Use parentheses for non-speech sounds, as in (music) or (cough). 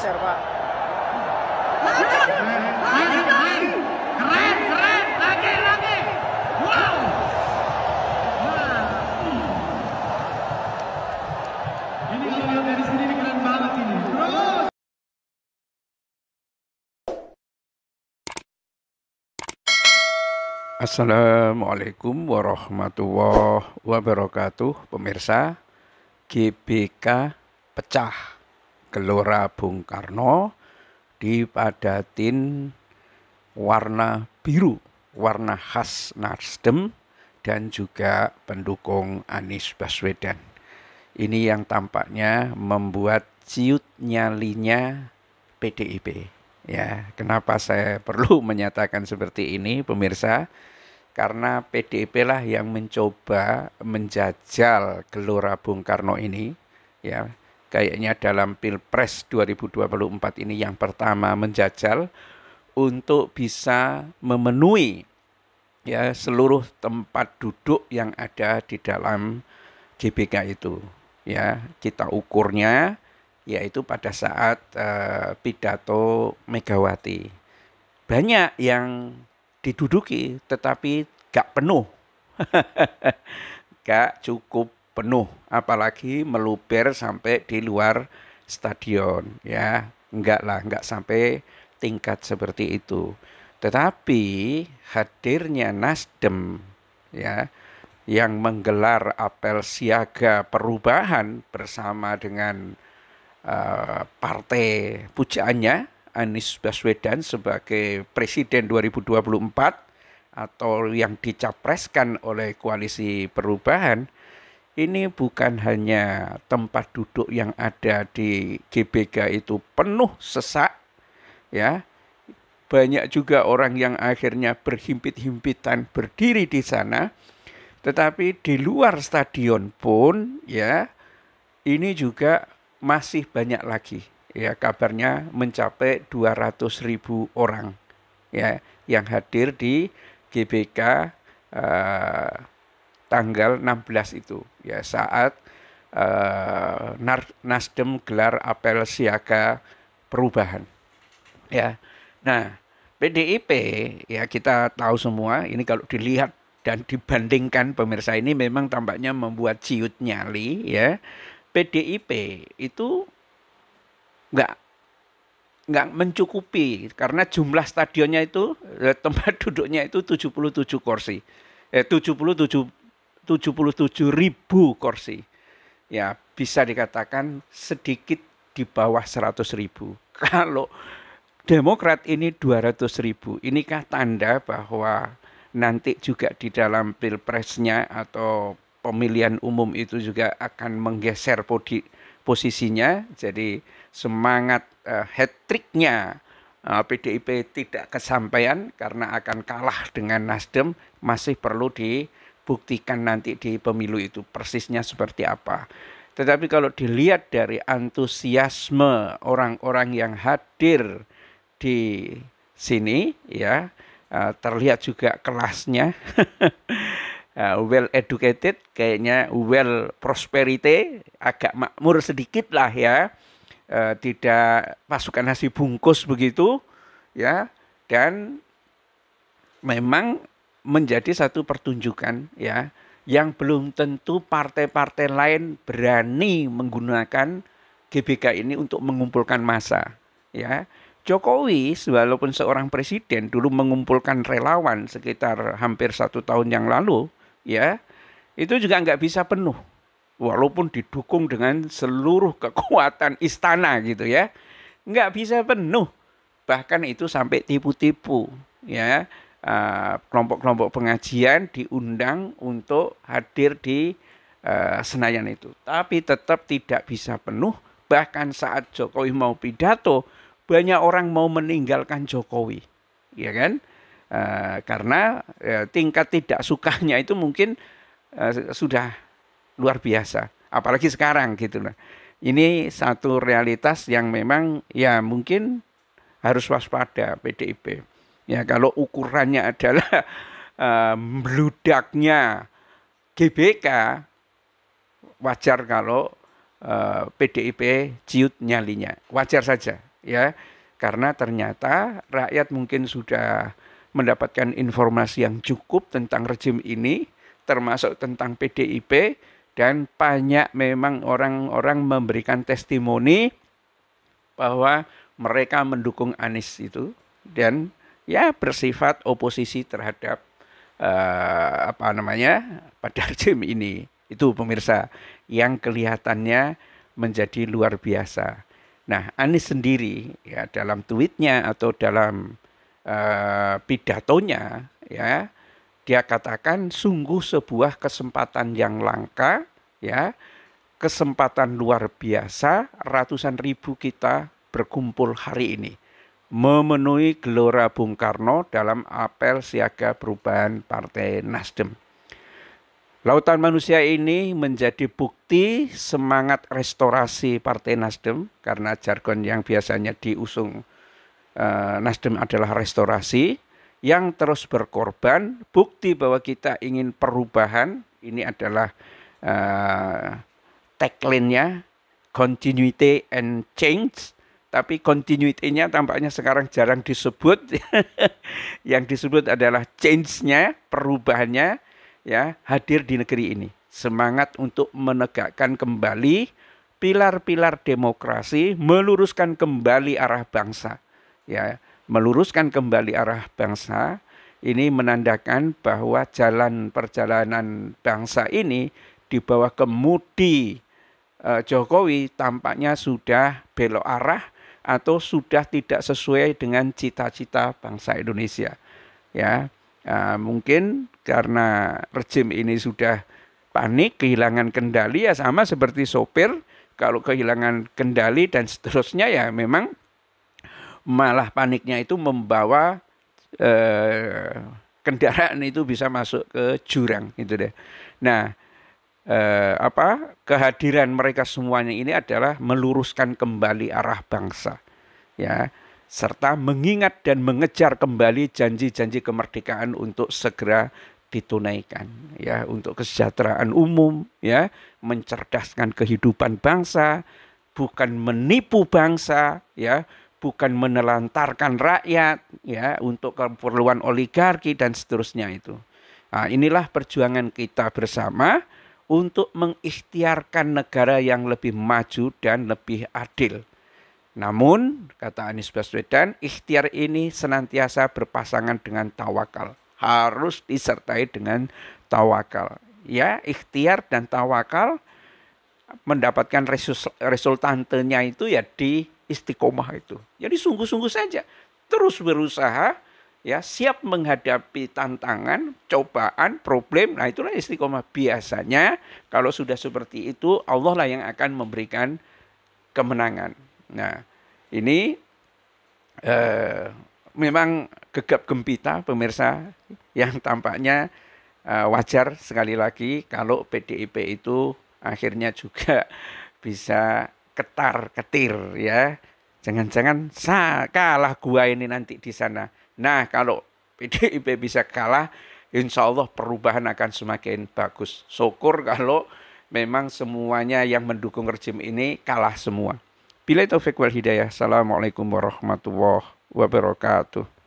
geser pak Assalamualaikum warahmatullahi wabarakatuh Pemirsa GBK pecah Gelora Bung Karno dipadatin warna biru, warna khas Nasdem dan juga pendukung Anies Baswedan. Ini yang tampaknya membuat ciut nyalinya PDIP. Ya, kenapa saya (laughs) perlu menyatakan seperti ini pemirsa? Karena PDIP lah yang mencoba menjajal gelora Bung Karno ini, ya kayaknya dalam Pilpres 2024 ini yang pertama menjajal untuk bisa memenuhi ya seluruh tempat duduk yang ada di dalam GBK itu ya kita ukurnya yaitu pada saat uh, pidato Megawati banyak yang diduduki tetapi gak penuh (laughs) gak cukup penuh apalagi meluber sampai di luar stadion ya enggak lah enggak sampai tingkat seperti itu tetapi hadirnya Nasdem ya yang menggelar apel siaga perubahan bersama dengan uh, partai pujaannya Anies Baswedan sebagai presiden 2024 atau yang dicapreskan oleh koalisi perubahan ini bukan hanya tempat duduk yang ada di GBK itu penuh sesak ya banyak juga orang yang akhirnya berhimpit-himpitan berdiri di sana tetapi di luar stadion pun ya ini juga masih banyak lagi ya kabarnya mencapai 200 ribu orang ya yang hadir di GBK eh, tanggal 16 itu ya saat uh, Nasdem gelar apel siaga perubahan. Ya. Nah, PDIP ya kita tahu semua ini kalau dilihat dan dibandingkan pemirsa ini memang tampaknya membuat ciut nyali ya. PDIP itu nggak nggak mencukupi karena jumlah stadionnya itu eh, tempat (laughs) duduknya itu 77 kursi. Eh 77 77 ribu kursi. Ya bisa dikatakan sedikit di bawah 100 ribu. (laughs) Kalau Demokrat ini 200 ribu, inikah tanda bahwa nanti juga di dalam pilpresnya atau pemilihan umum itu juga akan menggeser podi, posisinya. Jadi semangat uh, hat tricknya uh, eh, PDIP tidak kesampaian karena akan kalah dengan Nasdem masih perlu di buktikan nanti di pemilu itu persisnya seperti apa. Tetapi kalau dilihat dari antusiasme orang-orang yang hadir di sini ya eh, terlihat juga kelasnya (laughs) eh, well educated kayaknya well prosperity agak makmur sedikit lah ya eh, tidak pasukan nasi bungkus begitu ya dan memang menjadi satu pertunjukan ya yang belum tentu partai-partai lain berani menggunakan GBK ini untuk mengumpulkan massa ya Jokowi walaupun seorang presiden dulu mengumpulkan relawan sekitar hampir satu tahun yang lalu ya itu juga nggak bisa penuh walaupun didukung dengan seluruh kekuatan istana gitu ya nggak bisa penuh bahkan itu sampai tipu-tipu ya Eh, kelompok-kelompok uh, pengajian diundang untuk hadir di uh, Senayan itu. Tapi tetap tidak bisa penuh. Bahkan saat Jokowi mau pidato, banyak orang mau meninggalkan Jokowi, ya kan? Uh, karena uh, tingkat tidak sukanya itu mungkin uh, sudah luar biasa, apalagi sekarang gitu nah. Ini satu realitas yang memang ya mungkin harus waspada PDIP. Ya kalau ukurannya adalah uh, (laughs) eh, GBK, wajar kalau uh, eh, PDIP ciut nyalinya, wajar saja ya. Karena ternyata rakyat mungkin sudah mendapatkan informasi yang cukup tentang rejim ini, termasuk tentang PDIP, dan banyak memang orang-orang memberikan testimoni bahwa mereka mendukung Anies itu dan ya bersifat oposisi terhadap uh, apa namanya pada rejim ini. Itu pemirsa yang kelihatannya menjadi luar biasa. Nah, Anies sendiri ya dalam tweetnya atau dalam uh, pidatonya ya dia katakan sungguh sebuah kesempatan yang langka ya kesempatan luar biasa ratusan ribu kita berkumpul hari ini memenuhi gelora Bung Karno dalam apel siaga perubahan Partai Nasdem. Lautan manusia ini menjadi bukti semangat restorasi Partai Nasdem karena jargon yang biasanya diusung eh, Nasdem adalah restorasi yang terus berkorban, bukti bahwa kita ingin perubahan. Ini adalah eh, tagline-nya continuity and change tapi continuity-nya tampaknya sekarang jarang disebut. (laughs) yang disebut adalah change-nya, perubahannya ya, hadir di negeri ini. Semangat untuk menegakkan kembali pilar-pilar demokrasi, meluruskan kembali arah bangsa. Ya, meluruskan kembali arah bangsa ini menandakan bahwa jalan perjalanan bangsa ini di bawah kemudi eh, Jokowi tampaknya sudah belok arah atau sudah tidak sesuai dengan cita-cita bangsa Indonesia. Ya, nah, mungkin karena rejim ini sudah panik, kehilangan kendali ya sama seperti sopir kalau kehilangan kendali dan seterusnya ya memang malah paniknya itu membawa eh, kendaraan itu bisa masuk ke jurang gitu deh. Nah, eh, apa kehadiran mereka semuanya ini adalah meluruskan kembali arah bangsa ya serta mengingat dan mengejar kembali janji-janji kemerdekaan untuk segera ditunaikan ya untuk kesejahteraan umum ya mencerdaskan kehidupan bangsa bukan menipu bangsa ya bukan menelantarkan rakyat ya untuk keperluan oligarki dan seterusnya itu nah, inilah perjuangan kita bersama untuk mengikhtiarkan negara yang lebih maju dan lebih adil. Namun, kata Anies Baswedan, ikhtiar ini senantiasa berpasangan dengan tawakal. Harus disertai dengan tawakal. Ya, ikhtiar dan tawakal mendapatkan resultantenya itu ya di istiqomah itu. Jadi sungguh-sungguh saja. Terus berusaha, ya siap menghadapi tantangan, cobaan, problem. Nah, itulah istiqomah. Biasanya kalau sudah seperti itu Allah lah yang akan memberikan kemenangan. Nah, ini eh, memang gegap gempita pemirsa yang tampaknya eh, wajar sekali lagi kalau PDIP itu akhirnya juga (laughs) bisa ketar ketir ya. Jangan-jangan kalah gua ini nanti di sana Nah, kalau PDIP bisa kalah, insya Allah perubahan akan semakin bagus. Syukur kalau memang semuanya yang mendukung rejim ini kalah semua. Bila itu wal hidayah. Assalamualaikum warahmatullahi wabarakatuh.